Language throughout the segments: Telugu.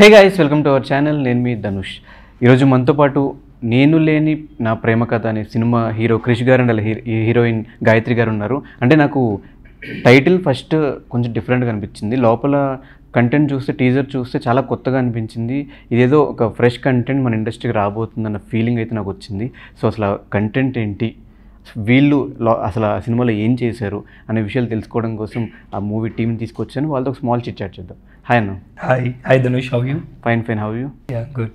Hey guys welcome to our channel నేను మీ ధనుష్ ఈరోజు మనతో పాటు నేను లేని నా ప్రేమ కథ అనే సినిమా హీరో క్రిష్ గారు అండ్ హీరోయిన్ గాయత్రి గారు ఉన్నారు అంటే నాకు టైటిల్ ఫస్ట్ కొంచెం డిఫరెంట్గా అనిపించింది లోపల కంటెంట్ చూస్తే టీజర్ చూస్తే చాలా కొత్తగా అనిపించింది ఇదేదో ఒక ఫ్రెష్ కంటెంట్ మన ఇండస్ట్రీకి రాబోతుందన్న ఫీలింగ్ అయితే నాకు వచ్చింది సో అసలు కంటెంట్ ఏంటి వీళ్ళు అసలు ఆ సినిమాలో ఏం చేశారు అనే విషయాలు తెలుసుకోవడం కోసం ఆ మూవీ టీం తీసుకొచ్చాను వాళ్ళతో ఒక స్మాల్ చిట్ చాట్ చేద్దాం హాయ్ అన్న hi hi Dhanush how you fine fine how you good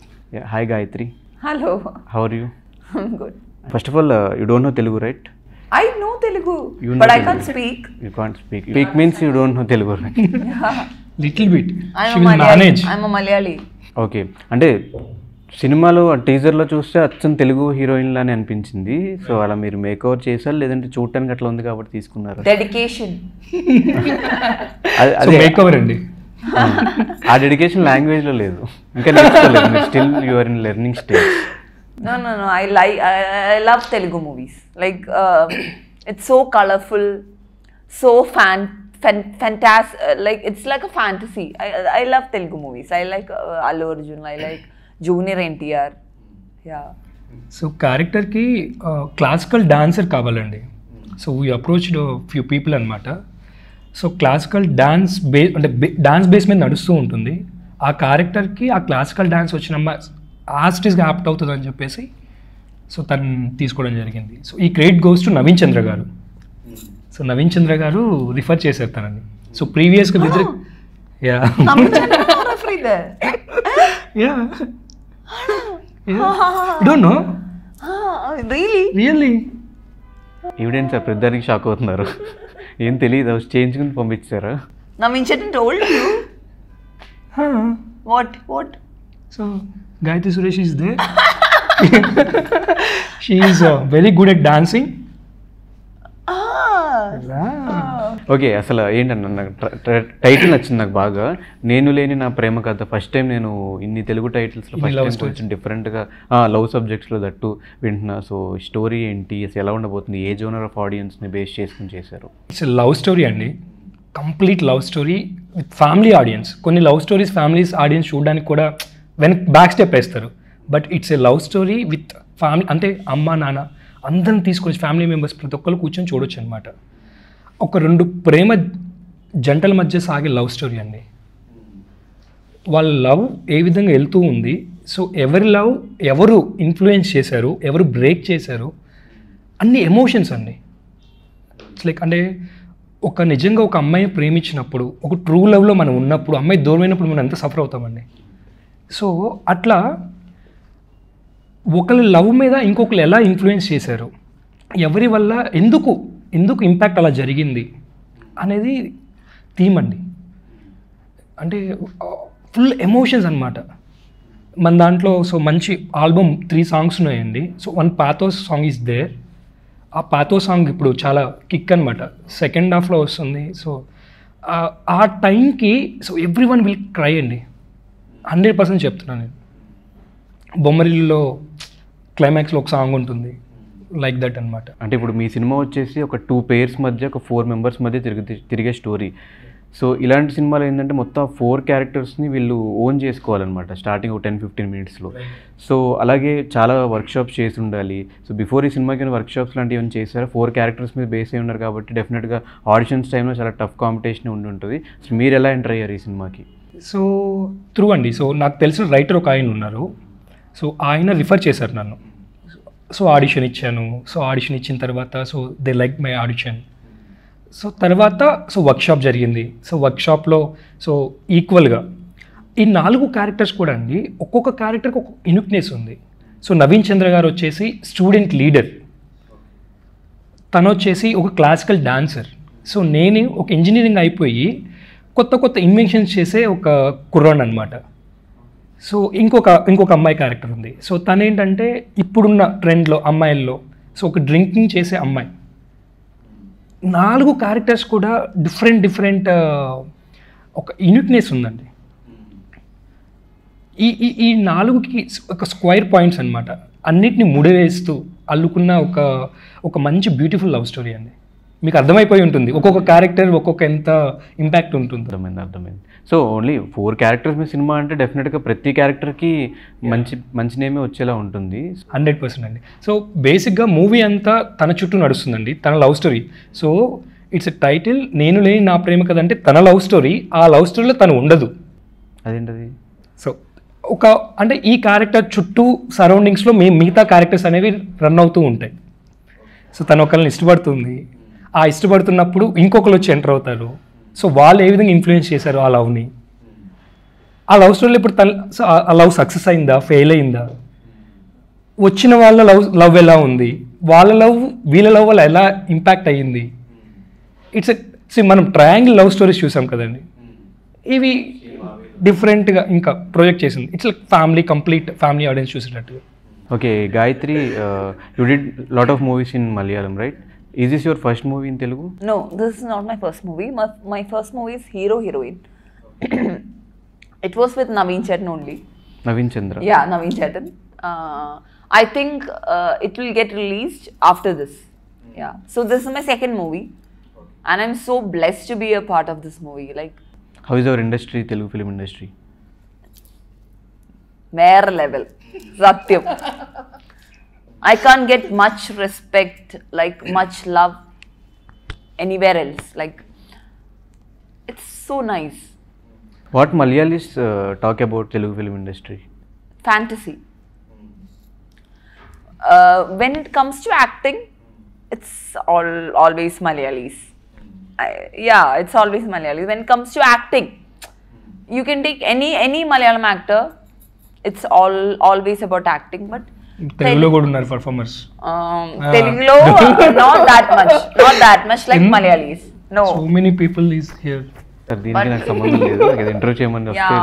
hi Gayatri hello how are you good first of all you don't know Telugu right I know Telugu but I can't speak you can't speak speak means you don't know Telugu little bit I am manage I am Malayali okay అంటే సినిమాలో టీజర్లో చూస్తే అచ్చం తెలుగు హీరోయిన్ లానే అనిపించింది సో అలా మీరు మేక్ ఓవర్ చేశారు లేదంటే చూడటానికి అట్లా ఉంది కాబట్టి తీసుకున్నారు డెడికేషన్ మేక్ ఓవర్ అండి Hmm. ఆ డెడికేషన్ లాంగ్వేజ్ లో లేదు ఇంకా నేర్చుకోలేదు still you are in learning stage no no no I like I love Telugu movies like it's so colourful so fan fantas like it's like a fantasy. I, I love Telugu movies. I like uh, Allu Arjun. I like Junior so క్యారెక్టర్కి క్లాసికల్ డాన్సర్ కావాలండి so we approached few people అనమాట సో క్లాసికల్ డ్యాన్స్ బే అంటే డ్యాన్స్ బేస్ మీద నడుస్తూ ఉంటుంది ఆ క్యారెక్టర్కి ఆ క్లాసికల్ డ్యాన్స్ వచ్చిన ఆస్టిస్ యాప్ట్ అవుతుంది అని చెప్పేసి సో తను తీసుకోవడం జరిగింది సో ఈ credit goes to Naveen Chandra గారు సో నవీన్ చంద్ర గారు రిఫర్ చేశారు తనని సో ప్రీవియస్గా ah! విద్ర yeah yeah don't know really really sir shock అవుతున్నారు ఏం తెలియదు చేయించుకుని పంపించారు నమ్మించేటంటే old what what so Gayatri Suresh is they she is very good at dancing okay అసలు ఏంటన్నా నాకు టైటిల్ నచ్చింది నాకు బాగా నేను లేని నా ప్రేమ కథ ఫస్ట్ టైం నేను ఇన్ని తెలుగు టైటిల్స్లో ఫస్ట్ టైం కొంచెం డిఫరెంట్గా లవ్ సబ్జెక్ట్స్లో దట్టు వింటున్నా సో స్టోరీ ఏంటి అసలు ఎలా ఉండబోతుంది ఏ జోనర్ ఆఫ్ ఆడియన్స్ని బేస్ చేసుకుని చేశారు ఇట్స్ లవ్ స్టోరీ అండి complete love story with family audience కొన్ని లవ్ స్టోరీస్ ఫ్యామిలీస్ ఆడియన్స్ చూడడానికి కూడా వెన్ బ్యాక్ స్టెప్ వేస్తారు but it's a love story with family అంటే అమ్మ నాన్న అందరిని తీసుకొచ్చి ఫ్యామిలీ మెంబర్స్ ప్రతి ఒక్కరు కూర్చొని చూడొచ్చు అనమాట ఒక రెండు ప్రేమ జంటల మధ్య సాగే లవ్ స్టోరీ అండి వాళ్ళ లవ్ ఏ విధంగా వెళ్తూ ఉంది సో ఎవరి లవ్ ఎవరు ఇన్ఫ్లుయెన్స్ చేశారు ఎవరు బ్రేక్ చేశారు అన్ని ఎమోషన్స్ అండి లైక్ అంటే ఒక నిజంగా ఒక అమ్మాయి ప్రేమించినప్పుడు ఒక ట్రూ లవ్లో మనం ఉన్నప్పుడు అమ్మాయి దూరమైనప్పుడు మనం ఎంత సఫర్ అవుతామండి సో అట్లా ఒకళ్ళ లవ్ మీద ఇంకొకరు ఎలా ఇన్ఫ్లుయెన్స్ చేశారు ఎవరి వల్ల ఎందుకు ఎందుకు ఇంపాక్ట్ అలా జరిగింది అనేది థీమ్ అండి అంటే ఫుల్ ఎమోషన్స్ అనమాట మన దాంట్లో సో మంచి ఆల్బమ్ త్రీ సాంగ్స్ ఉన్నాయండి so one pathos song is there ఆ పాతో సాంగ్ ఇప్పుడు చాలా కిక్ అనమాట సెకండ్ హాఫ్లో వస్తుంది సో ఆ టైంకి so every one will cry అండి హండ్రెడ్ పర్సెంట్ చెప్తున్నాను నేను బొమ్మరిల్లో క్లైమాక్స్లో ఒక సాంగ్ ఉంటుంది లైక్ దట్ అనమాట అంటే ఇప్పుడు మీ సినిమా వచ్చేసి ఒక టూ పేర్స్ మధ్య ఒక ఫోర్ మెంబర్స్ మధ్య తిరిగి తిరిగే స్టోరీ సో ఇలాంటి సినిమాలు ఏంటంటే మొత్తం ఫోర్ క్యారెక్టర్స్ని వీళ్ళు ఓన్ చేసుకోవాలన్నమాట స్టార్టింగ్ ఒక టెన్ ఫిఫ్టీన్ మినిట్స్లో సో అలాగే చాలా వర్క్షాప్స్ చేసి ఉండాలి సో బిఫోర్ ఈ సినిమాకి వర్క్షాప్స్ లాంటివి ఏమైనా చేశారు ఫోర్ క్యారెక్టర్స్ మీద బేస్ అయి ఉన్నారు కాబట్టి డెఫినెట్గా ఆడిషన్స్ టైంలో చాలా టఫ్ కాంపిటీషన్ ఉండి ఉంటుంది సో మీరు ఎలా ఎంటర్ అయ్యారు ఈ సినిమాకి సో త్రూ అండి సో నాకు తెలిసిన రైటర్ ఒక ఆయన ఉన్నారు సో ఆయన రిఫర్ చేశారు నన్ను సో ఆడిషన్ ఇచ్చాను సో ఆడిషన్ ఇచ్చిన తర్వాత so they like my audition so తర్వాత సో వర్క్షాప్ జరిగింది సో వర్క్షాప్లో సో ఈక్వల్గా ఈ నాలుగు క్యారెక్టర్స్ కూడా అండి ఒక్కొక్క క్యారెక్టర్కి ఒక యునిక్నెస్ ఉంది సో నవీన్ చంద్ర గారు వచ్చేసి స్టూడెంట్ లీడర్ తను వచ్చేసి ఒక క్లాసికల్ డాన్సర్ సో నేను ఒక ఇంజనీరింగ్ అయిపోయి కొత్త కొత్త ఇన్వెన్షన్స్ చేసే ఒక కుర్రాన్ అనమాట సో ఇంకొక ఇంకొక అమ్మాయి క్యారెక్టర్ ఉంది సో తను ఏంటంటే ఇప్పుడున్న ట్రెండ్లో అమ్మాయిల్లో సో ఒక డ్రింకింగ్ చేసే అమ్మాయి నాలుగు క్యారెక్టర్స్ కూడా డిఫరెంట్ డిఫరెంట్ ఒక యూనిక్నెస్ ఉందండి ఈ ఈ ఈ నాలుగుకి ఒక స్క్వైర్ పాయింట్స్ అనమాట అన్నిటిని ముడివేస్తూ అల్లుకున్న ఒక ఒక మంచి బ్యూటిఫుల్ లవ్ స్టోరీ అండి మీకు అర్థమైపోయి ఉంటుంది ఒక్కొక్క క్యారెక్టర్ ఒక్కొక్క ఎంత ఇంపాక్ట్ ఉంటుంది అర్థమైంది అర్థమైంది సో ఓన్లీ ఫోర్ క్యారెక్టర్స్ మీ సినిమా అంటే డెఫినెట్గా ప్రతి క్యారెక్టర్కి మంచి మంచి నేమే వచ్చేలా ఉంటుంది హండ్రెడ్ పర్సెంట్ అండి సో బేసిక్గా మూవీ అంతా తన చుట్టూ నడుస్తుందండి తన love story so it's a title నేను లేని నా ప్రేమ కదంటే తన లవ్ స్టోరీ ఆ లవ్ స్టోరీలో తను ఉండదు అదేంటది సో ఒక అంటే ఈ క్యారెక్టర్ చుట్టూ సరౌండింగ్స్లో మీ మిగతా క్యారెక్టర్స్ అనేవి రన్ అవుతూ ఉంటాయి సో తను ఒకళ్ళని ఇష్టపడుతుంది ఆ ఇష్టపడుతున్నప్పుడు ఇంకొకరు వచ్చి ఎంటర్ అవుతారు సో వాళ్ళు ఏ విధంగా ఇన్ఫ్లుయెన్స్ చేశారు ఆ లవ్ని ఆ లవ్ స్టోరీలో ఇప్పుడు తన ఆ లవ్ సక్సెస్ అయిందా ఫెయిల్ అయిందా వచ్చిన వాళ్ళ లవ్ లవ్ ఎలా ఉంది వాళ్ళ లవ్ వీళ్ళ లవ్ వల్ల ఎలా ఇంపాక్ట్ అయ్యింది ఇట్స్ సి మనం ట్రయాంగిల్ లవ్ స్టోరీస్ చూసాం కదండి ఇవి డిఫరెంట్గా ఇంకా ప్రొజెక్ట్ చేసింది it's like family complete family audience చూసేటట్టుగా okay Gayatri you did lot of movies in Malayalam right Is this your first movie in Telugu? No, this is not my first movie. My, my first movie is Hero Heroine. it was with Naveen Chetan only. Naveen Chandra. Yeah, Naveen Chetan. Uh, I think uh, it will get released after this. Hmm. Yeah. So this is my second movie, and I'm so blessed to be a part of this movie. Like, how is our industry, Telugu film industry? Mere level, Satyam. I can't get much respect, like much love anywhere else. Like, it's so nice. What Malayalis uh, talk about Telugu film industry? Fantasy. Uh, when it comes to acting, it's all always Malayalis. I, yeah, it's always Malayalis. When it comes to acting, you can take any any Malayalam actor. It's all always about acting, but తెలుగులో కూడా ఉన్నారు పర్ఫార్మర్స్ తెలుగులో not that much not that much like Malayalis no so many people is here Telugu Telugu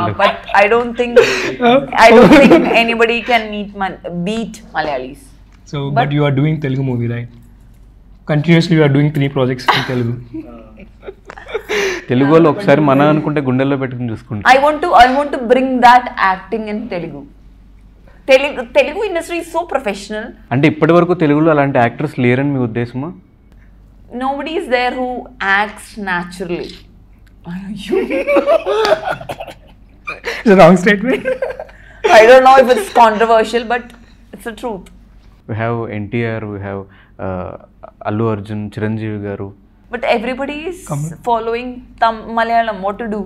తెలుగులో ఒకసారి మన అనుకుంటే గుండెల్లో పెట్టుకుని చూసుకుంటా I want bring that acting in Telugu Telugu Telugu industry so professional అంటే ఇప్పటి వరకు తెలుగులో అలాంటి యాక్టర్స్ లేరని మీ ఉద్దేశమా nobody is there who acts naturally wrong statement I don't know if it's controversial but it's truth we have NTR we have Allu Arjun Chiranjeevi గారు but everybody is following them Malayalam what to do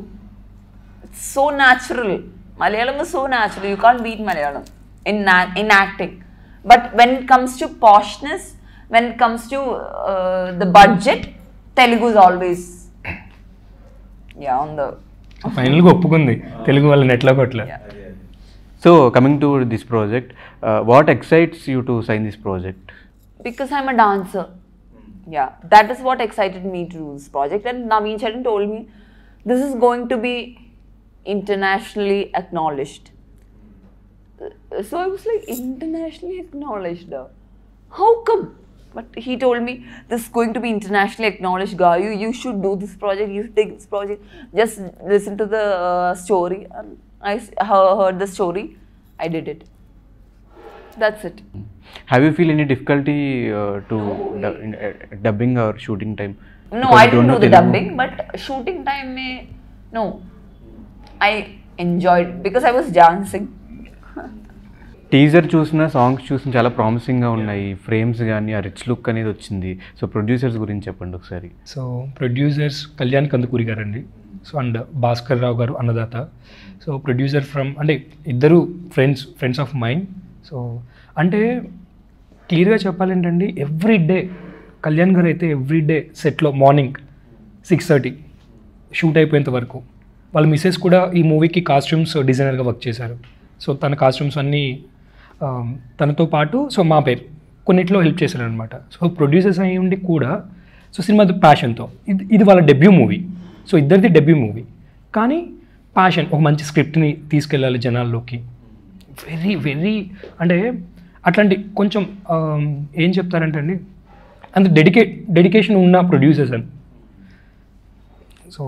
so natural Malayalam so natural you can't beat Malayalam in acting, But when it comes to poshness, when it comes to uh, the budget, Telugu is always, yeah, on the... Finally, Gopukundi. Telugu is not So, coming to this project, uh, what excites you to sign this project? Because I'm a dancer. Yeah, that is what excited me to do this project. And Naveen Chetan told me, this is going to be internationally acknowledged so I was like internationally acknowledged. How come? But he told me this is going to be internationally acknowledged, Gayu. You should do this project. You should take this project. Just listen to the uh, story. And I heard the story. I did it. That's it. Have you feel any difficulty uh, to no du in, uh, dubbing or shooting time? No, because I didn't do the dubbing, but shooting time, mein, eh, no. I enjoyed because I was dancing. Teaser చూసిన సాంగ్స్ చూసిన చాలా ప్రామిసింగ్గా ఉన్నాయి ఫ్రేమ్స్ కానీ ఆ రిచ్ లుక్ అనేది వచ్చింది సో ప్రొడ్యూసర్స్ గురించి చెప్పండి ఒకసారి సో ప్రొడ్యూసర్స్ కళ్యాణ్ కందుకూరి గారు అండి సో అండ్ భాస్కర్ రావు గారు అన్నదాత సో ప్రొడ్యూసర్ ఫ్రమ్ అంటే ఇద్దరు friends friends of mind so అంటే క్లియర్గా చెప్పాలేంటండి ఎవ్రీ డే కళ్యాణ్ గారు అయితే ఎవ్రీ డే సెట్లో మార్నింగ్ సిక్స్ థర్టీ షూట్ అయిపోయేంత వరకు వాళ్ళ మిస్సెస్ కూడా ఈ మూవీకి కాస్ట్యూమ్స్ డిజైనర్గా వర్క్ చేశారు సో తన కాస్ట్యూమ్స్ అన్నీ తనతో పాటు సో మా పేరు కొన్నిట్లో హెల్ప్ చేశారు అనమాట సో ప్రొడ్యూసర్స్ ఉండి కూడా సో సినిమా ప్యాషన్తో ఇది ఇది వాళ్ళ డెబ్యూ మూవీ సో ఇద్దరిది డెబ్యూ మూవీ కానీ ప్యాషన్ ఒక మంచి స్క్రిప్ట్ని తీసుకెళ్ళాలి జనాల్లోకి వెరీ వెరీ అంటే అట్లాంటి కొంచెం ఏం చెప్తారంటే అండి అంత డెడికే డెడికేషన్ ఉన్న ప్రొడ్యూసర్స్ అని సో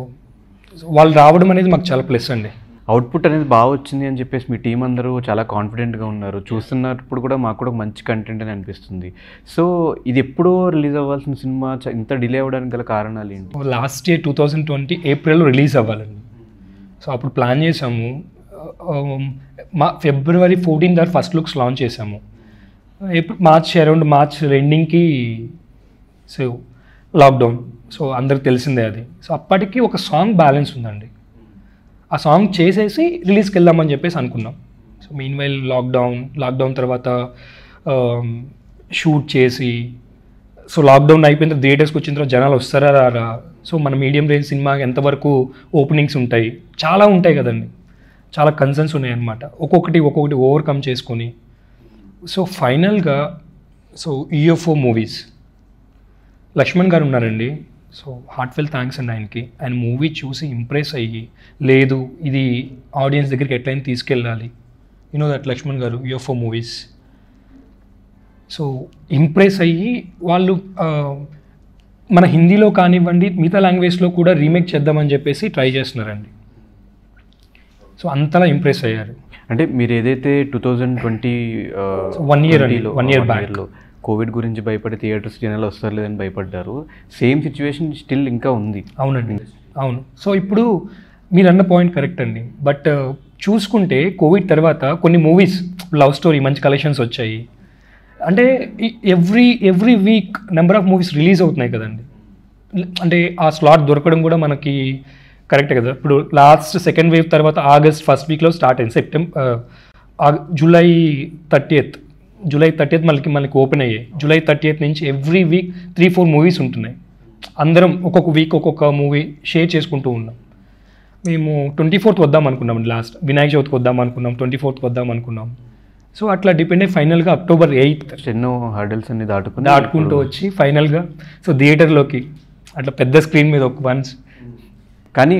వాళ్ళు రావడం అనేది మాకు చాలా ప్లస్ అండి అవుట్పుట్ అనేది బాగా వచ్చింది అని చెప్పేసి మీ టీం అందరూ చాలా కాన్ఫిడెంట్గా ఉన్నారు చూస్తున్నప్పుడు కూడా మాకు కూడా మంచి కంటెంట్ అని అనిపిస్తుంది సో ఇది ఎప్పుడో రిలీజ్ అవ్వాల్సిన సినిమా ఇంత డిలే అవ్వడానికి గల కారణాలు ఏంటి last year two thousand twenty ఏప్రిల్లో రిలీజ్ అవ్వాలండి సో అప్పుడు ప్లాన్ చేసాము um, మా ఫిబ్రవరి ఫోర్టీన్ దాకా ఫస్ట్ లుక్స్ లాంచ్ చేసాము ఏప్రిల్ మార్చ్ అరౌండ్ మార్చ్ రెండింగ్కి సో లాక్డౌన్ సో అందరికి తెలిసిందే అది సో అప్పటికి ఒక సాంగ్ బ్యాలెన్స్ ఉందండి ఆ సాంగ్ చేసేసి రిలీజ్కి వెళ్దామని చెప్పేసి అనుకున్నాం so meanwhile lockdown lockdown తర్వాత షూట్ um, చేసి సో లాక్డౌన్ అయిపోయిన తర్వాత థియేటర్స్కి వచ్చిన తర్వాత జనాలు వస్తారా రారా సో మన మీడియం రేంజ్ సినిమా ఎంతవరకు ఓపెనింగ్స్ ఉంటాయి చాలా ఉంటాయి కదండి చాలా కన్సర్న్స్ ఉన్నాయన్నమాట ఒక్కొక్కటి ఒక్కొక్కటి ఓవర్కమ్ చేసుకొని సో ఫైనల్గా సో ఈఎఫ్ఓ మూవీస్ లక్ష్మణ్ గారు ఉన్నారండి సో హార్ట్ఫెల్ థ్యాంక్స్ అండి ఆయనకి ఆయన మూవీ చూసి ఇంప్రెస్ అయ్యి లేదు ఇది ఆడియన్స్ దగ్గరికి ఎట్లయినా తీసుకెళ్ళాలి యూనో దట్ లక్ష్మణ్ గారు యూఎఫ్ఓ మూవీస్ సో ఇంప్రెస్ అయ్యి వాళ్ళు మన హిందీలో కానివ్వండి మిగతా లాంగ్వేజ్లో కూడా రీమేక్ చేద్దామని చెప్పేసి ట్రై చేస్తున్నారండి సో అంతలా ఇంప్రెస్ అయ్యారు అంటే మీరు ఏదైతే two thousand twenty one year one year బ్యాక్లో కోవిడ్ గురించి భయపడి థియేటర్స్ జనాలు వస్తారు లేదని భయపడ్డారు సేమ్ సిచ్యువేషన్ స్టిల్ ఇంకా ఉంది అవునండి అవును సో ఇప్పుడు మీరు అన్న పాయింట్ కరెక్ట్ అండి బట్ uh, చూసుకుంటే కోవిడ్ తర్వాత కొన్ని మూవీస్ లవ్ స్టోరీ మంచి కలెక్షన్స్ వచ్చాయి అంటే every every week number of movies release అవుతున్నాయి కదండి అంటే ఆ స్లాట్ దొరకడం కూడా మనకి కరెక్ట్ కదా ఇప్పుడు లాస్ట్ సెకండ్ వేవ్ తర్వాత ఆగస్ట్ ఫస్ట్ వీక్లో స్టార్ట్ అయింది September uh, July thirty eighth July thirty మనకి మనకి ఓపెన్ అయ్యాయి జూలై థర్టీ నుంచి every week three four movies ఉంటున్నాయి అందరం ఒక్కొక్క వీక్ ఒక్కొక్క మూవీ షేర్ చేసుకుంటూ ఉన్నాం మేము ట్వంటీ ఫోర్త్ వద్దాం అనుకున్నాం లాస్ట్ వినాయక చవితికి వద్దాం అనుకున్నాం ట్వంటీ ఫోర్త్ వద్దాం అనుకున్నాం సో అట్లా డిపెండ్ అయ్యి ఫైనల్గా అక్టోబర్ ఎయిత్ ఎన్నో హర్డల్స్ అన్ని దాటుకుని దాటుకుంటూ వచ్చి ఫైనల్గా సో థియేటర్లోకి అట్లా పెద్ద స్క్రీన్ మీద ఒక వన్స్ కానీ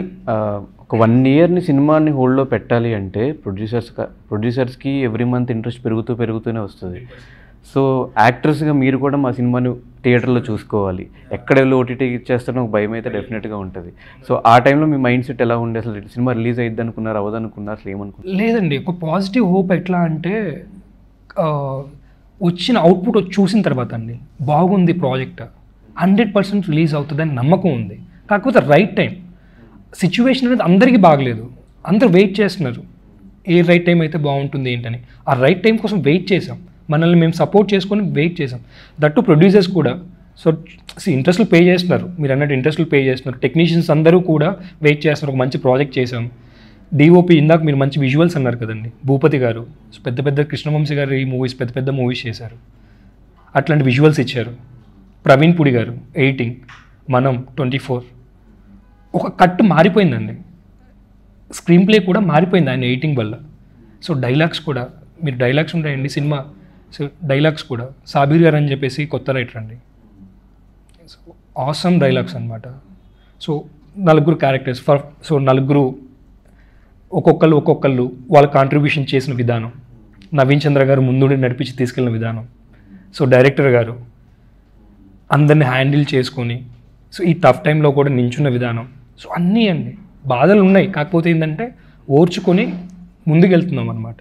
ఒక వన్ ఇయర్ని సినిమాని హోల్డ్లో పెట్టాలి అంటే ప్రొడ్యూసర్స్ ప్రొడ్యూసర్స్కి ఎవ్రీ మంత్ ఇంట్రెస్ట్ పెరుగుతూ పెరుగుతూనే వస్తుంది సో యాక్టర్స్గా మీరు కూడా మా సినిమాని థియేటర్లో చూసుకోవాలి ఎక్కడ వెళ్ళి ఓటీటీ ఇచ్చేస్తారో ఒక భయం అయితే డెఫినెట్గా ఉంటుంది సో ఆ టైంలో మీ మైండ్ సెట్ ఎలా ఉండే అసలు సినిమా రిలీజ్ అయ్యిద్ది అనుకున్నారు అవ్వదనుకున్నారు అసలు ఏమనుకున్నారు లేదండి ఒక పాజిటివ్ హోప్ ఎట్లా అంటే వచ్చిన అవుట్పుట్ చూసిన తర్వాత అండి బాగుంది ప్రాజెక్ట్ హండ్రెడ్ పర్సెంట్ రిలీజ్ అవుతుందని నమ్మకం ఉంది కాకపోతే రైట్ టైం సిచ్యువేషన్ అనేది అందరికీ బాగలేదు అందరు వెయిట్ చేస్తున్నారు ఏ రైట్ టైం అయితే బాగుంటుంది ఏంటని ఆ రైట్ టైం కోసం వెయిట్ చేసాం మనల్ని మేము సపోర్ట్ చేసుకొని వెయిట్ చేసాం దట్టు ప్రొడ్యూసర్స్ కూడా సో ఇంట్రెస్ట్లు పే చేస్తున్నారు మీరు అన్నట్టు ఇంట్రెస్ట్లు పే చేస్తున్నారు టెక్నీషియన్స్ అందరూ కూడా వెయిట్ చేస్తున్నారు ఒక మంచి ప్రాజెక్ట్ చేసాం డిఓపి ఇందాక మీరు మంచి విజువల్స్ అన్నారు కదండి భూపతి గారు పెద్ద పెద్ద కృష్ణవంశీ ఈ మూవీస్ పెద్ద పెద్ద మూవీస్ చేశారు అట్లాంటి విజువల్స్ ఇచ్చారు ప్రవీణ్ పుడి గారు ఎయిటింగ్ మనం ట్వంటీ ఫోర్ ఒక కట్ మారిపోయిందండి స్క్రీన్ ప్లే కూడా మారిపోయింది ఆయన ఎయిటింగ్ వల్ల సో డైలాగ్స్ కూడా మీరు డైలాగ్స్ ఉంటాయండి సినిమా సో డైలాగ్స్ కూడా సాబీర్ గారు అని చెప్పేసి కొత్త రైటర్ అండి సో ఆసమ్ డైలాగ్స్ అనమాట సో నలుగురు క్యారెక్టర్స్ ఫర్ సో నలుగురు ఒక్కొక్కళ్ళు ఒక్కొక్కళ్ళు వాళ్ళ కాంట్రిబ్యూషన్ చేసిన విధానం నవీన్ చంద్ర గారు ముందుండి నడిపించి తీసుకెళ్ళిన విధానం సో డైరెక్టర్ గారు అందరిని హ్యాండిల్ చేసుకొని సో ఈ టఫ్ టైంలో కూడా నించున్న విధానం సో అన్నీ అండి బాధలు ఉన్నాయి కాకపోతే ఏంటంటే ఓర్చుకొని ముందుకెళ్తున్నాం అనమాట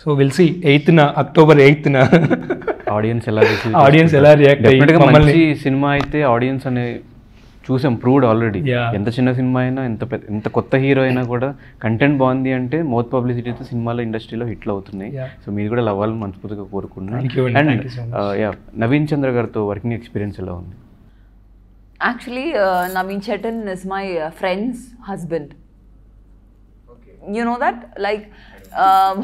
సో వెలిసి ఎయిత్న అక్టోబర్ ఎయిత్న ఆడియన్స్ ఎలా ఆడియన్స్ ఎలా రియాక్ట్ అయ్యి సినిమా అయితే ఆడియన్స్ అనే చూసాం ప్రూవ్డ్ ఆల్రెడీ ఎంత చిన్న సినిమా అయినా ఎంత పెద్ద ఎంత కొత్త హీరో అయినా కూడా కంటెంట్ బాగుంది అంటే మోత్ పబ్లిసిటీతో సినిమాల ఇండస్ట్రీలో హిట్లు అవుతున్నాయి సో మీరు కూడా లవ్వాలని మనస్ఫూర్తిగా కోరుకుంటున్నాను అండ్ uh, నవీన్ చంద్ర గారితో వర్కింగ్ ఎక్స్పీరియన్స్ ఎలా ఉంది Actually, uh, Naveen Chetan is my uh, friend's husband. Okay. You know that? Like, um,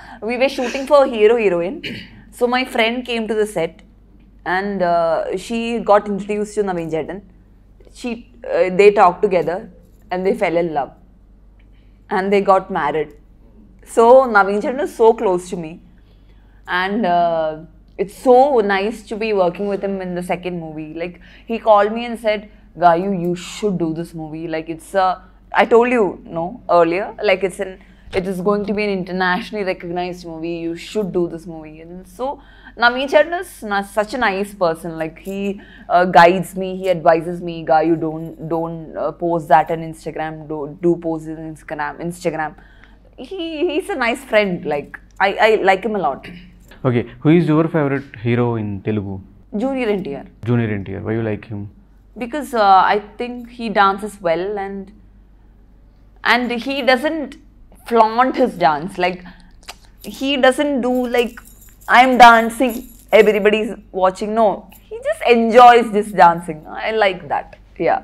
we were shooting for Hero Heroine. So, my friend came to the set and uh, she got introduced to Naveen Chetan. She, uh, they talked together and they fell in love and they got married. So, Naveen Chetan is so close to me and uh, it's so nice to be working with him in the second movie. Like he called me and said, Gayu, you should do this movie. Like it's a I told you no earlier. Like it's an it is going to be an internationally recognized movie. You should do this movie. And so Nami Charan is such a nice person. Like he uh, guides me, he advises me, Gayu, don't don't uh, post that on Instagram. Do do post it on Instagram. Instagram. He he's a nice friend. Like I I like him a lot. Okay, who is your favorite hero in Telugu? Junior NTR. Junior NTR. Why you like him? Because uh, I think he dances well and and he doesn't flaunt his dance. Like he doesn't do like I'm dancing, everybody's watching. No, he just enjoys this dancing. I like that. Yeah.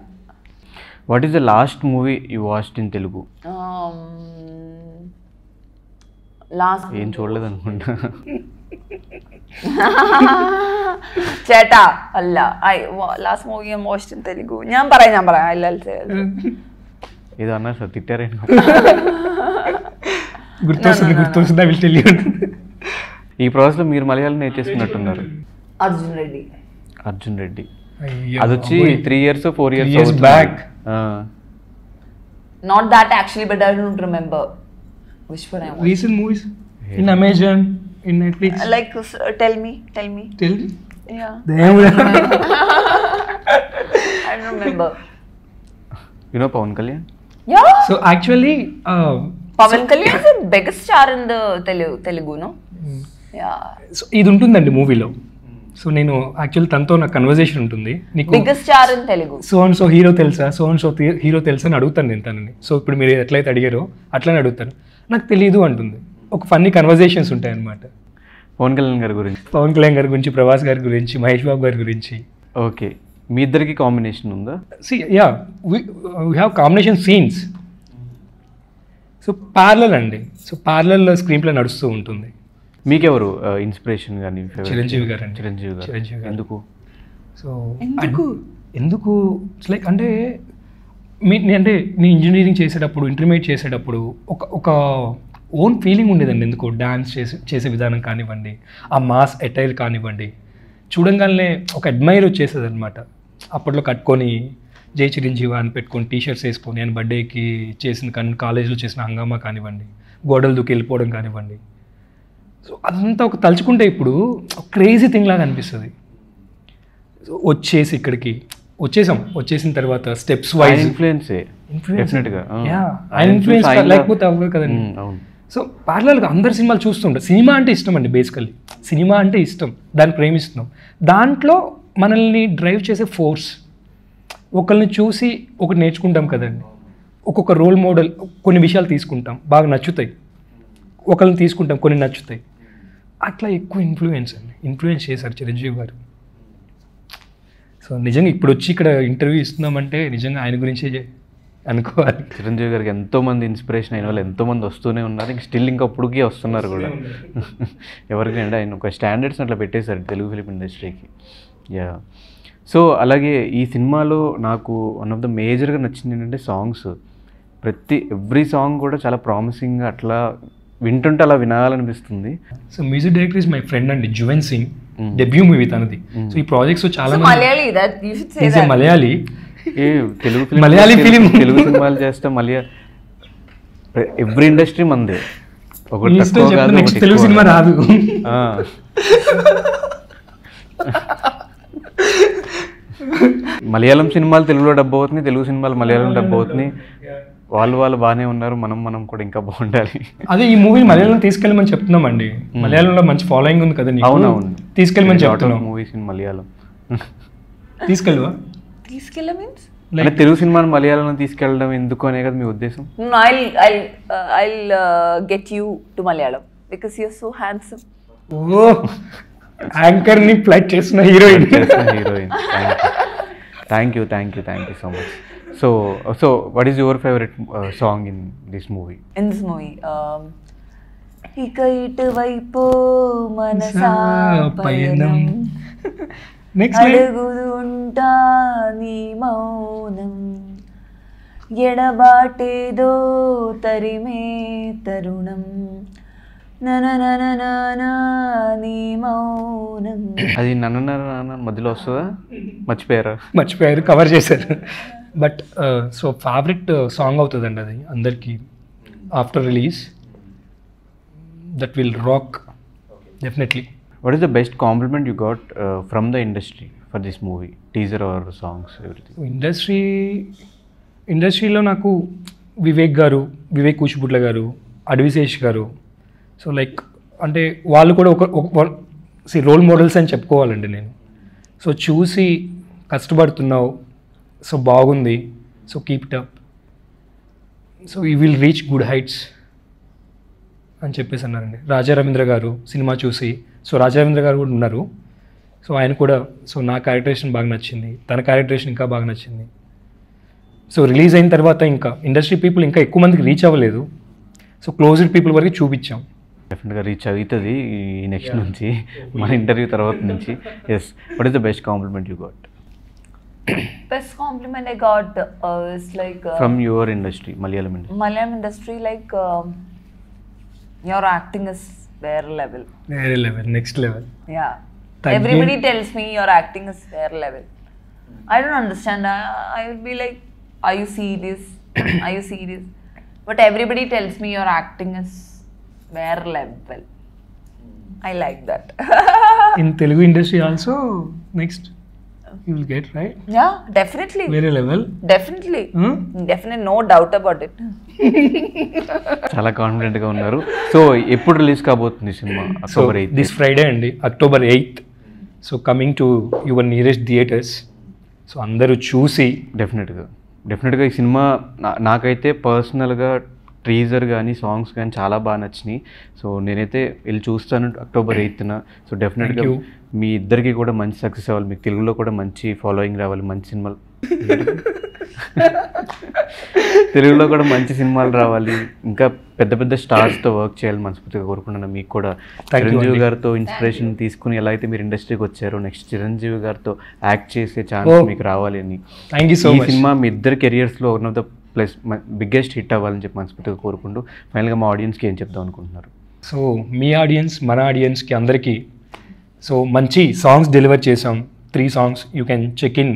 What is the last movie you watched in Telugu? Um, last ఏం చూడలేదు అనుకుంటా ചേട്ടാ അല്ല I last movie most Telugu ഞാൻ പറയാം ഞാൻ പറയാം അല്ല ఇది అన్నారు సార్ తిట్టారేను గుర్తొస్తుంది గుర్తొస్తుంది అవి తెలియదు ఈ ప్రాసెస్లో మీరు మలయాళం నేర్చేస్తున్నట్టున్నారు అర్జున్ రెడ్డి అర్జున్ రెడ్డి అది వచ్చి three years four years back not that actually but I don't remember which for recent movies in Amazon in Netflix? Like, uh, tell me, tell me. Tell me? Yeah. Damn. I don't remember. You know Pawan Kalyan? Yeah. So actually, uh, Pawan so, Kalyan is the biggest star in the Telugu, Telugu no? Mm. Yeah. So ఇది ఉంటుందండి మూవీలో సో నేను యాక్చువల్ తనతో నాకు కన్వర్జేషన్ ఉంటుంది నీకు star in Telugu so and so hero తెలుసా సో అండ్ సో హీరో తెలుసా అని అడుగుతాను నేను తనని సో ఇప్పుడు మీరు ఎట్లయితే అడిగారో అట్లనే అడుగుతాను నాకు తెలియదు అంటుంది ఒక ఫన్నీ కన్వర్జేషన్స్ ఉంటాయి పవన్ కళ్యాణ్ గారి గురించి పవన్ కళ్యాణ్ గారి గురించి ప్రభాస్ గారి గురించి మహేష్ బాబు గారి గురించి ఓకే మీ ఇద్దరికి కాంబినేషన్ ఉందా see yeah we have combination scenes so parallel అండి సో పార్లర్లో స్క్రీన్ ప్లే నడుస్తూ ఉంటుంది మీకెవరు ఇన్స్పిరేషన్ కానీ చిరంజీవి గారు అండి చిరంజీవి గారు చిరంజీవి గారు ఎందుకు సో ఎందుకు ఎందుకు లైక్ అంటే మీ అంటే నేను ఇంజనీరింగ్ చేసేటప్పుడు ఇంటర్మీడియట్ చేసేటప్పుడు ఒక ఒక ఓన్ ఫీలింగ్ ఉండేదండి ఎందుకు డ్యాన్స్ చేసే చేసే విధానం కానివ్వండి ఆ మాస్ ఎటైర్ కానివ్వండి చూడంగానే ఒక అడ్మైర్ వచ్చేసేది అనమాట అప్పట్లో కట్టుకొని జై చిరంజీవి అని పెట్టుకొని టీషర్ట్స్ వేసుకొని నేను బర్త్డేకి చేసిన కానీ కాలేజీలో చేసిన హంగామా కానివ్వండి గోడలు దూకి వెళ్ళిపోవడం కానివ్వండి సో అదంతా ఒక తలుచుకుంటే ఇప్పుడు క్రేజీ థింగ్ లాగా అనిపిస్తుంది వచ్చేసి ఇక్కడికి వచ్చేసాం వచ్చేసిన తర్వాత steps wise influence influence influence లేకపోతే అవ్వదు కదండి సో పార్లర్గా అందరు సినిమాలు చూస్తుంటారు సినిమా అంటే ఇష్టం అండి బేసికల్లీ సినిమా అంటే ఇష్టం దాన్ని ప్రేమిస్తున్నాం దాంట్లో మనల్ని డ్రైవ్ చేసే ఫోర్స్ ఒకరిని చూసి ఒకటి నేర్చుకుంటాం కదండి ఒక్కొక్క రోల్ మోడల్ కొన్ని విషయాలు తీసుకుంటాం బాగా నచ్చుతాయి ఒకరిని తీసుకుంటాం కొన్ని నచ్చుతాయి అట్లా ఎక్కువ ఇన్ఫ్లుయెన్స్ అండి ఇన్ఫ్లుయెన్స్ చేశారు చిరంజీవి గారు సో నిజంగా ఇప్పుడు వచ్చి ఇక్కడ ఇంటర్వ్యూ ఇస్తున్నామంటే నిజంగా ఆయన గురించే అనుకోవాలి చిరంజీవి గారికి ఎంతోమంది ఇన్స్పిరేషన్ అయిన వాళ్ళు ఎంతోమంది వస్తూనే ఉన్నారు ఇంకా స్టిల్ ఇంకప్పుడుకి వస్తున్నారు కూడా ఎవరికి ఆయన ఒక స్టాండర్డ్స్ అట్లా పెట్టేశారు తెలుగు ఫిలిం ఇండస్ట్రీకి యా సో అలాగే ఈ సినిమాలో నాకు వన్ ఆఫ్ ద మేజర్గా నచ్చింది ఏంటంటే సాంగ్స్ ప్రతి ఎవ్రీ సాంగ్ కూడా చాలా ప్రామిసింగ్గా అట్లా వింటుంటే అలా వినాలనిపిస్తుంది so music director is my friend అండి Juven Singh debut hmm. Movie తనది సో hmm. ఈ ప్రాజెక్ట్స్ చాలా మలయాళీ ఏ తెలుగు మలయాళీ ఫిలిం తెలుగు సినిమాలు చేస్తే మలయా ఎవ్రీ ఇండస్ట్రీ మంది ఒకటి తెలుగు సినిమా రాదు మలయాళం సినిమాలు తెలుగులో డబ్బు అవుతున్నాయి తెలుగు సినిమాలు మలయాళం డబ్బు అవుతున్నాయి వాళ్ళు వాళ్ళు బాగానే ఉన్నారు మనం మనం కూడా ఇంకా బాగుండాలి అదే ఈ మూవీ మలయాళం తీసుకెళ్ళమని చెప్తున్నామండి మలయాళంలో మంచి ఫాలోయింగ్ ఉంది కదా అవునవును తీసుకెళ్ళమని చెప్తున్నాం మూవీస్ ఇన్ మలయాళం తీసుకెళ్ళవా తీసుకెళ్ళా మీన్స్ లైక్ తెలుగు సినిమాని మలయాళంలో తీసుకెళ్ళడం ఎందుకు అనే కదా మీ ఉద్దేశం I'll I I get you to Malayalam because you're so handsome oh anchor ని ఫ్లైట్ చేసిన heroine heroine thank you thank you thank you so much so so what is your favourite song in this movie in this movie ఇక ఇటువైపు మనసా పయనం అడుగుదుంటా నీ మౌనం ఎడబాటేదో తరిమే తరుణం మౌనం అది నన్న మధ్యలో వస్తుందా మర్చిపోయారు మర్చిపోయారు కవర్ చేశారు బట్ సో ఫేవరెట్ సాంగ్ అవుతుందండి అది అందరికీ after release that will rock definitely what is the best compliment you got from the industry for this movie teaser or songs everything industry ఇండస్ట్రీలో నాకు వివేక్ గారు వివేక్ కూచిపుట్ల గారు అడ్విశేష్ గారు సో లైక్ అంటే వాళ్ళు కూడా ఒక సి రోల్ మోడల్స్ అని చెప్పుకోవాలండి నేను సో చూసి కష్టపడుతున్నావు సో బాగుంది so keep it up so he will reach good heights అని చెప్పేసి అన్నారండి రాజా రవీంద్ర గారు సినిమా చూసి సో రాజేంద్ర గారు కూడా ఉన్నారు సో ఆయన కూడా సో నా క్యారెక్టరేషన్ బాగా నచ్చింది తన క్యారెక్టరేషన్ ఇంకా బాగా నచ్చింది సో రిలీజ్ అయిన తర్వాత ఇంకా ఇండస్ట్రీ పీపుల్ ఇంకా ఎక్కువ మందికి రీచ్ అవ్వలేదు సో క్లోజ్డ్ పీపుల్ వరకు చూపించాం డెఫినెట్గా రీచ్ అవుతుంది ఈ నెక్స్ట్ నుంచి మన ఇంటర్వ్యూ తర్వాత నుంచి yes what is the best compliment you got best compliment I got is like from your industry Malayalam industry like industry. Malayalam industry, like um, Their level. Their level, next level. Yeah. Everybody tells me you're acting as their level. I don't understand. I, will be like, are you serious? are you serious? But everybody tells me you're acting as their level. I like that. in Telugu industry also, next you will get right yeah definitely వేరే level definitely definite no doubt about it చాలా కాన్ఫిడెంట్ గా ఉన్నారు సో ఎప్పుడు రిలీజ్ కాబోతుంది cinema October eighth this Friday అండి October eighth so coming to your nearest theatres so అందరూ చూసి డెఫినెట్గా డెఫినెట్గా ఈ సినిమా నాకైతే పర్సనల్గా ట్రీజర్ కానీ సాంగ్స్ కానీ చాలా బాగా నచ్చినాయి సో నేనైతే వెళ్ళి చూస్తాను అక్టోబర్ ఎయిత్న సో డెఫినెట్గా మీ ఇద్దరికి కూడా మంచి సక్సెస్ అవ్వాలి మీకు తెలుగులో కూడా మంచి ఫాలోయింగ్ రావాలి మంచి సినిమాలు తెలుగులో కూడా మంచి సినిమాలు రావాలి ఇంకా పెద్ద పెద్ద స్టార్స్తో వర్క్ చేయాలి మనస్ఫూర్తిగా కోరుకుంటున్నాను మీకు కూడా చిరంజీవి గారితో ఇన్స్పిరేషన్ తీసుకుని ఎలా అయితే మీరు ఇండస్ట్రీకి వచ్చారో నెక్స్ట్ చిరంజీవి గారితో యాక్ట్ చేసే ఛాన్స్ oh. మీకు రావాలి అని ఈ సినిమా మీ ఇద్దరు కెరియర్స్లో one of the plus biggest hit అవ్వాలని చెప్పి మనస్ఫూర్తిగా కోరుకుంటూ ఫైనల్గా మా ఆడియన్స్కి ఏం చెప్దాం అనుకుంటున్నారు సో మీ ఆడియన్స్ మన ఆడియన్స్కి అందరికీ సో మంచి సాంగ్స్ డెలివర్ చేసాం three songs you can check in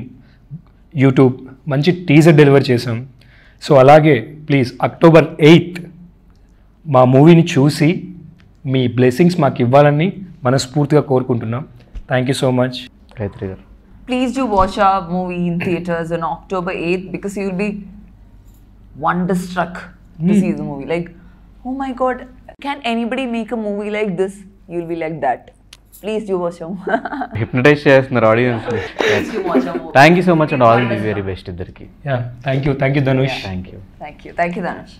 YouTube మంచి టీజర్ డెలివర్ చేసాం సో అలాగే ప్లీజ్ అక్టోబర్ ఎయిత్ మా మూవీని చూసి మీ బ్లెస్సింగ్స్ మాకు ఇవ్వాలని మనస్ఫూర్తిగా కోరుకుంటున్నాం thank you so much Gayatri garu please do watch our movie in theatres on October eighth because you will be wonderstruck mm. to see the movie. Like, oh my god, can anybody make a movie like this? You'll be like that. Please do watch your movie. Hypnotize చేస్తున్నారు audience. Please do Thank you so much and all the very best ఇద్దరికి. Yeah, thank you. Thank you Dhanush. Yeah. Thank you. Thank you. Thank you Dhanush.